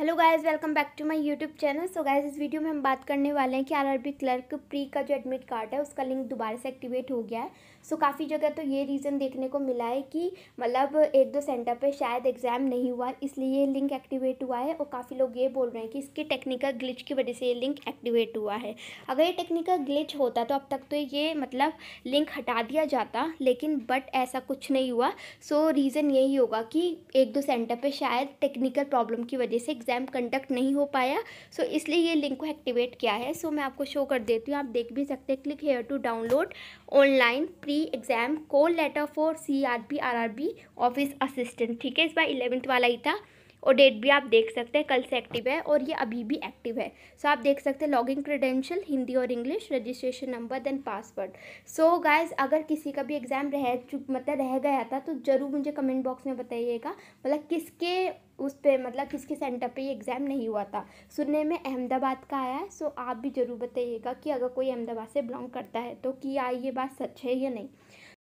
hello guys welcome back to my YouTube channel so guys इस video में हम बात करने वाले हैं कि आरआरबी क्लर्क प्री का जो एडमिट कार्ड है उसका लिंक दोबारा से एक्टिवेट हो गया है सो so, काफ़ी जगह तो ये रीज़न देखने को मिला है कि मतलब एक दो सेंटर पे शायद एग्ज़ाम नहीं हुआ इसलिए ये लिंक एक्टिवेट हुआ है और काफ़ी लोग ये बोल रहे हैं कि इसके टेक्निकल ग्लिच की वजह से ये लिंक एक्टिवेट हुआ है अगर ये टेक्निकल ग्लिच होता तो अब तक तो ये मतलब लिंक हटा दिया जाता लेकिन बट ऐसा कुछ नहीं हुआ सो so, रीज़न यही होगा कि एक दो सेंटर पर शायद टेक्निकल प्रॉब्लम की वजह से एग्ज़ाम कैंप कंडक्ट नहीं हो पाया सो so, इसलिए ये लिंक को एक्टिवेट किया है सो so, मैं आपको शो कर देती हूँ आप देख भी सकते हैं click here to download online pre exam call letter for C R P R R B office assistant ठीक है इस बार इलेवेंथ वाला ही था और डेट भी आप देख सकते हैं कल से एक्टिव है और ये अभी भी एक्टिव है सो so, आप देख सकते हैं लॉगिन क्रेडेंशियल हिंदी और English registration number then password so guys अगर किसी का भी एग्ज़ाम रह मतलब रह गया था तो ज़रूर मुझे कमेंट बॉक्स में बताइएगा मतलब किसके उस पर मतलब किसके सेंटर पे ये एग्ज़ाम नहीं हुआ था सुनने में अहमदाबाद का आया है सो आप भी ज़रूर बताइएगा कि अगर कोई अहमदाबाद से बिलोंग करता है तो क्या हाँ, ये बात सच है या नहीं